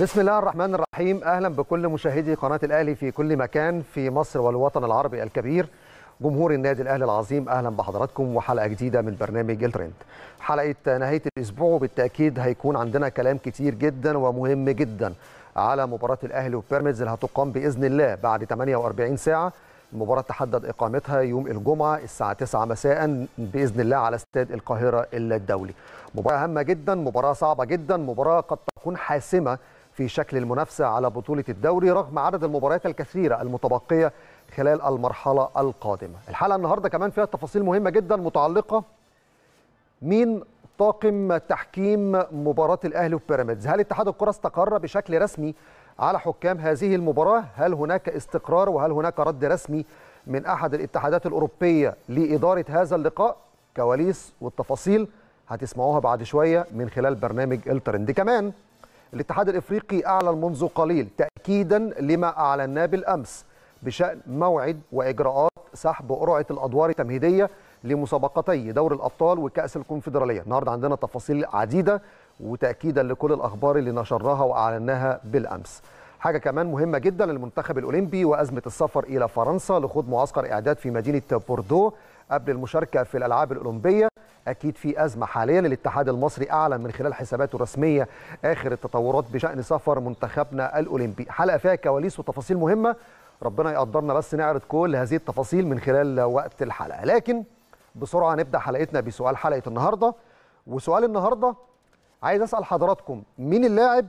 بسم الله الرحمن الرحيم اهلا بكل مشاهدي قناه الاهلي في كل مكان في مصر والوطن العربي الكبير جمهور النادي الاهلي العظيم اهلا بحضراتكم وحلقه جديده من برنامج الترند حلقه نهايه الاسبوع وبالتاكيد هيكون عندنا كلام كتير جدا ومهم جدا على مباراه الاهلي وبيراميدز اللي هتقام باذن الله بعد 48 ساعه المباراة تحدد إقامتها يوم الجمعة الساعة 9 مساء بإذن الله على استاد القاهرة الدولي مباراة هامة جدا مباراة صعبة جدا مباراة قد تكون حاسمة في شكل المنافسة على بطولة الدوري رغم عدد المباريات الكثيرة المتبقية خلال المرحلة القادمة الحلقة النهاردة كمان فيها تفاصيل مهمة جدا متعلقة مين طاقم تحكيم مباراة الأهلي وبيراميدز هل اتحاد الكرة استقر بشكل رسمي على حكام هذه المباراة هل هناك استقرار وهل هناك رد رسمي من أحد الاتحادات الأوروبية لإدارة هذا اللقاء كواليس والتفاصيل هتسمعوها بعد شوية من خلال برنامج الترند كمان الاتحاد الافريقي اعلن منذ قليل تاكيدا لما اعلناه بالامس بشان موعد واجراءات سحب قرعه الادوار التمهيديه لمسابقتي دور الابطال وكاس الكونفدراليه النهارده عندنا تفاصيل عديده وتاكيدا لكل الاخبار اللي نشرناها واعلناها بالامس حاجه كمان مهمه جدا للمنتخب الاولمبي وازمه السفر الى فرنسا لخوض معسكر اعداد في مدينه بوردو قبل المشاركه في الالعاب الاولمبيه اكيد في ازمه حاليا الاتحاد المصري اعلن من خلال حساباته الرسميه اخر التطورات بشان سفر منتخبنا الاولمبي حلقه فيها كواليس وتفاصيل مهمه ربنا يقدرنا بس نعرض كل هذه التفاصيل من خلال وقت الحلقه لكن بسرعه نبدا حلقتنا بسؤال حلقه النهارده وسؤال النهارده عايز اسال حضراتكم مين اللاعب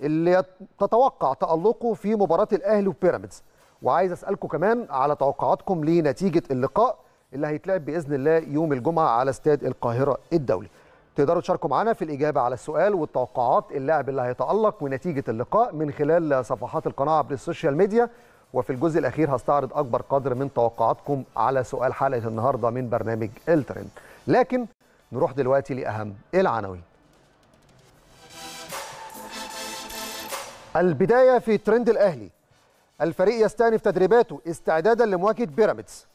اللي تتوقع تالقه في مباراه الاهلي وبيراميدز وعايز اسالكم كمان على توقعاتكم لنتيجه اللقاء اللي هيتلعب باذن الله يوم الجمعه على استاد القاهره الدولي تقدروا تشاركوا معنا في الإجابة على السؤال والتوقعات اللاعب اللي هيتألق ونتيجة اللقاء من خلال صفحات القناة عبر السوشيال ميديا وفي الجزء الأخير هستعرض أكبر قدر من توقعاتكم على سؤال حلقة النهاردة من برنامج الترند لكن نروح دلوقتي لأهم العناوين البداية في ترند الأهلي الفريق يستأنف تدريباته استعدادا لمواجهة بيراميدز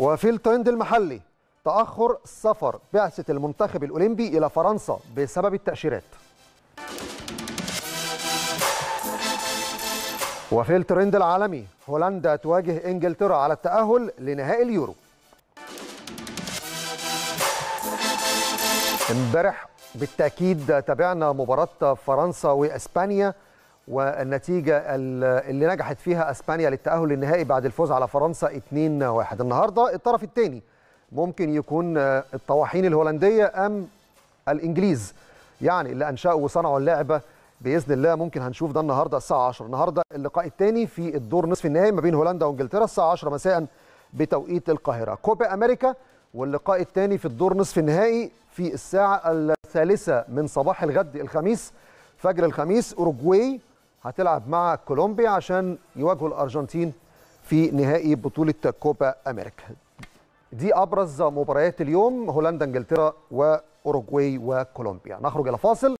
وفي الترند المحلي تأخر سفر بعثة المنتخب الأولمبي إلى فرنسا بسبب التأشيرات وفي الترند العالمي هولندا تواجه إنجلترا على التأهل لنهائي اليورو امبارح بالتأكيد تابعنا مباراة فرنسا وإسبانيا والنتيجة اللي نجحت فيها أسبانيا للتأهل للنهائي بعد الفوز على فرنسا 2-1 النهاردة الطرف الثاني ممكن يكون آه، الطواحين الهولندية أم الإنجليز يعني اللي أنشأوا وصنعوا اللعبة بإذن الله ممكن هنشوف ده النهاردة الساعة 10 النهاردة اللقاء الثاني في الدور نصف النهائي ما بين هولندا وإنجلترا الساعة 10 مساء بتوقيت القاهرة كوبا أمريكا واللقاء الثاني في الدور نصف النهائي في الساعة الثالثة من صباح الغد الخميس فجر الخميس أوروجواي هتلعب مع كولومبيا عشان يواجهوا الارجنتين في نهائي بطوله كوبا امريكا دي ابرز مباريات اليوم هولندا انجلترا واوروجواي وكولومبيا نخرج الى فاصل